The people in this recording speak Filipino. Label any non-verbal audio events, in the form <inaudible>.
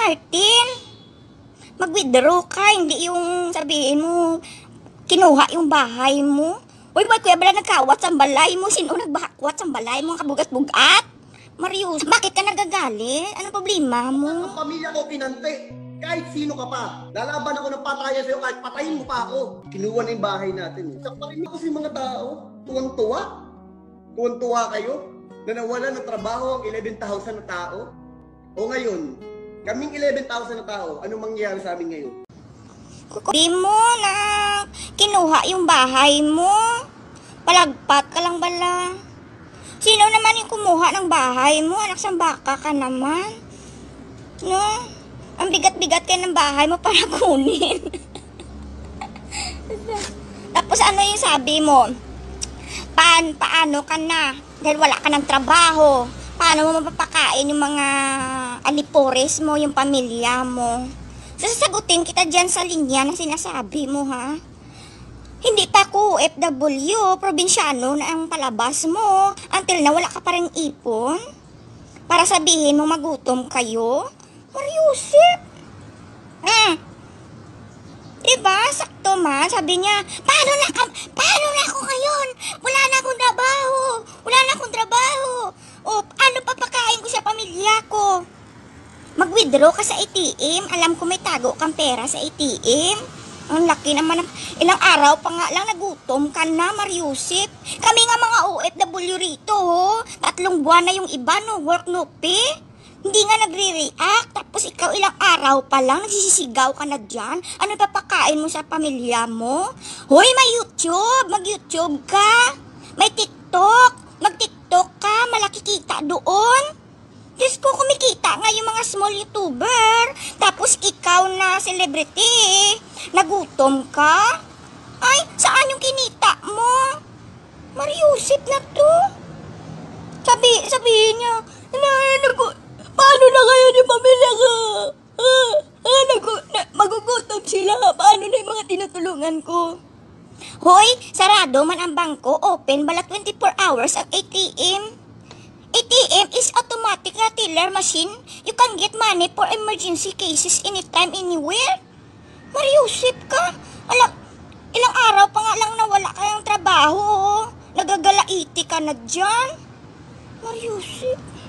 Martin, mag-withdraw ka, hindi yung sabihin mo, kinuha yung bahay mo. Uy, ba't kuya bala nagkawat sa balay mo? Sino nagbakwat sa balay mo? Ang Kabugat-bugat? Marius, bakit ka nagagalit? Ano problema mo? Ang pamilya ko pinante. Kahit sino ka pa. Lalaban ako ng patayan sa'yo kahit patayin mo pa ako. Kinuha na yung bahay natin. Sa Sakparin niyo kasi mga tao. Tuwang-tuwa. Tuwang-tuwa kayo. Na nawala ng trabaho ang 11,000 na tao. O ngayon, Kaming 11,000 na tao, anong mangyayari sa amin ngayon? Di mo na kinuha yung bahay mo. Palagpat ka lang bala. Sino naman yung kumuha ng bahay mo? Anak sang baka ka naman. No? Ang bigat-bigat kayo ng bahay mo para <laughs> kunin. Tapos ano yung sabi mo? Paan, paano ka na? Dahil wala ka ng trabaho paano mo mapapakain yung mga alipores mo, yung pamilya mo. Sasagutin kita dyan sa linya na sinasabi mo, ha? Hindi pa ako FW, probinsyano na ang palabas mo. Until na wala ka pa rin ipon. Para sabihin mo magutom kayo. Mariusip! Eh, hmm. diba? Sakto man. Sabi niya, paano na, paano na ako ngayon? ako. Mag-withdraw ka sa ATM. Alam ko may tago kang pera sa ATM. Ang laki naman. Ilang araw pa nga lang nagutom ka na, Mariusip. Kami nga mga OFW rito, ho. Tatlong buwan na yung iba, no work, no pay. Hindi nga nagre-react. Tapos ikaw ilang araw pa lang, nagsisigaw ka na dyan. Ano papakain mo sa pamilya mo? Hoy, may YouTube! Mag-YouTube ka! May TikTok! bawal YouTuber. Tapos ikaw na celebrity. Nagutom ka? Ay, saan yung kinita mo? Mariusip na to. Sabi, sabihin niya, na, naku, paano na kayo ni pamilya ko? Ah, ah, naku, na, magugutom sila. Paano na yung mga tinutulungan ko? Hoy, sarado man ang bangko, open bala 24 hours ang ATM. ATM is automatic na teller machine can get money for emergency cases anytime, anywhere. Mariusip ka. Ala, ilang araw pa nga lang nawala kayang trabaho. Oh. Nagagalaiti ka na dyan. Mariusip.